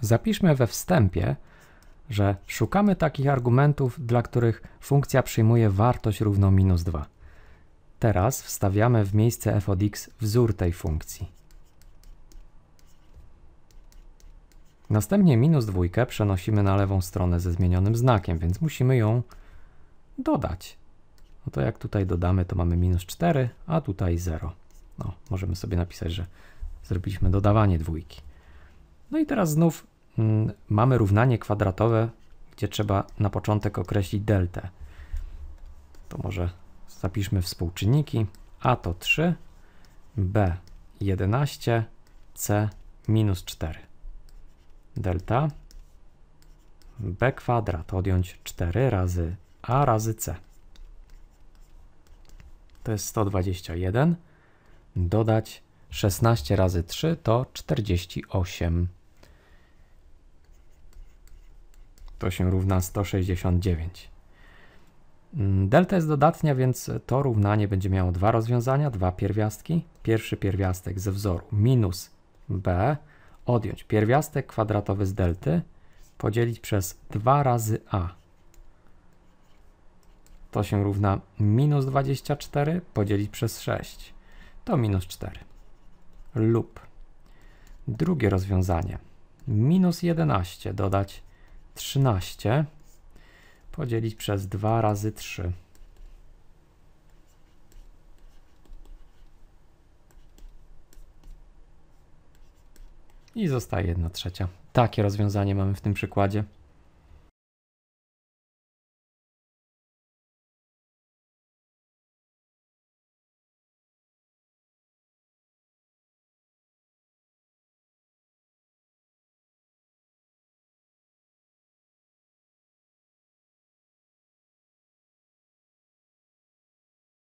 Zapiszmy we wstępie, że szukamy takich argumentów, dla których funkcja przyjmuje wartość równą minus 2. Teraz wstawiamy w miejsce f od x wzór tej funkcji. Następnie minus dwójkę przenosimy na lewą stronę ze zmienionym znakiem, więc musimy ją dodać. No to jak tutaj dodamy, to mamy minus 4, a tutaj 0. No, możemy sobie napisać, że zrobiliśmy dodawanie dwójki. No i teraz znów mm, mamy równanie kwadratowe, gdzie trzeba na początek określić deltę. To może zapiszmy współczynniki. A to 3, B 11, C minus 4. Delta B kwadrat odjąć 4 razy A razy C. To jest 121. Dodać 16 razy 3 to 48. To się równa 169. Mm, delta jest dodatnia, więc to równanie będzie miało dwa rozwiązania, dwa pierwiastki. Pierwszy pierwiastek ze wzoru minus b odjąć pierwiastek kwadratowy z delty podzielić przez 2 razy a. To się równa minus 24 podzielić przez 6. To minus 4. Lub drugie rozwiązanie. Minus 11 dodać 13 podzielić przez 2 razy 3. I zostaje 1 trzecia. Takie rozwiązanie mamy w tym przykładzie.